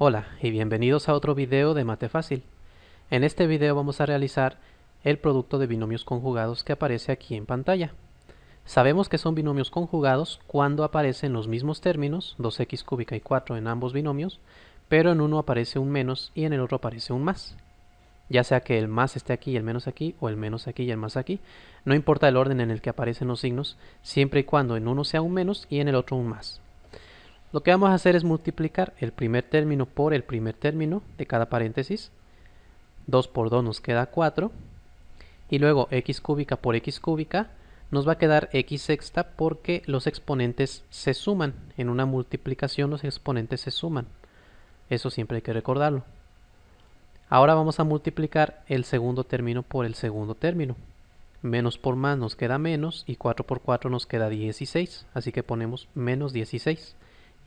Hola y bienvenidos a otro video de Mate Fácil. En este video vamos a realizar el producto de binomios conjugados que aparece aquí en pantalla. Sabemos que son binomios conjugados cuando aparecen los mismos términos, 2x cúbica y 4 en ambos binomios, pero en uno aparece un menos y en el otro aparece un más. Ya sea que el más esté aquí y el menos aquí, o el menos aquí y el más aquí, no importa el orden en el que aparecen los signos, siempre y cuando en uno sea un menos y en el otro un más. Lo que vamos a hacer es multiplicar el primer término por el primer término de cada paréntesis. 2 por 2 nos queda 4. Y luego x cúbica por x cúbica nos va a quedar x sexta porque los exponentes se suman. En una multiplicación los exponentes se suman. Eso siempre hay que recordarlo. Ahora vamos a multiplicar el segundo término por el segundo término. Menos por más nos queda menos y 4 por 4 nos queda 16. Así que ponemos menos 16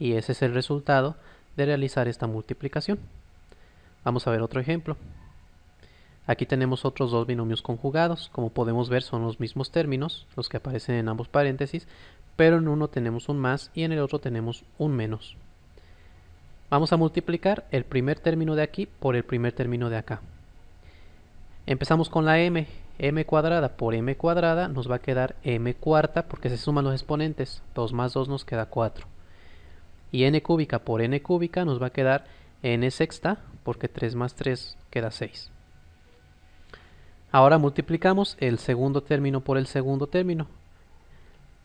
y ese es el resultado de realizar esta multiplicación. Vamos a ver otro ejemplo. Aquí tenemos otros dos binomios conjugados. Como podemos ver son los mismos términos, los que aparecen en ambos paréntesis, pero en uno tenemos un más y en el otro tenemos un menos. Vamos a multiplicar el primer término de aquí por el primer término de acá. Empezamos con la m, m cuadrada por m cuadrada nos va a quedar m cuarta porque se suman los exponentes, 2 más 2 nos queda 4. Y n cúbica por n cúbica nos va a quedar n sexta, porque 3 más 3 queda 6. Ahora multiplicamos el segundo término por el segundo término.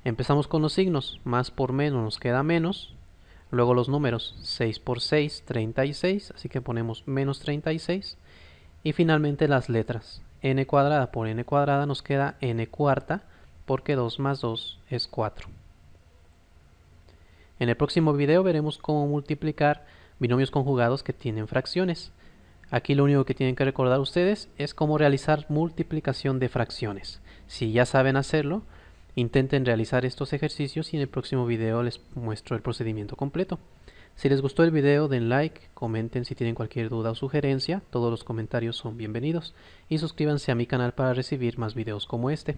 Empezamos con los signos, más por menos nos queda menos, luego los números 6 por 6, 36, así que ponemos menos 36, y finalmente las letras, n cuadrada por n cuadrada nos queda n cuarta, porque 2 más 2 es 4. En el próximo video veremos cómo multiplicar binomios conjugados que tienen fracciones. Aquí lo único que tienen que recordar ustedes es cómo realizar multiplicación de fracciones. Si ya saben hacerlo, intenten realizar estos ejercicios y en el próximo video les muestro el procedimiento completo. Si les gustó el video den like, comenten si tienen cualquier duda o sugerencia, todos los comentarios son bienvenidos y suscríbanse a mi canal para recibir más videos como este.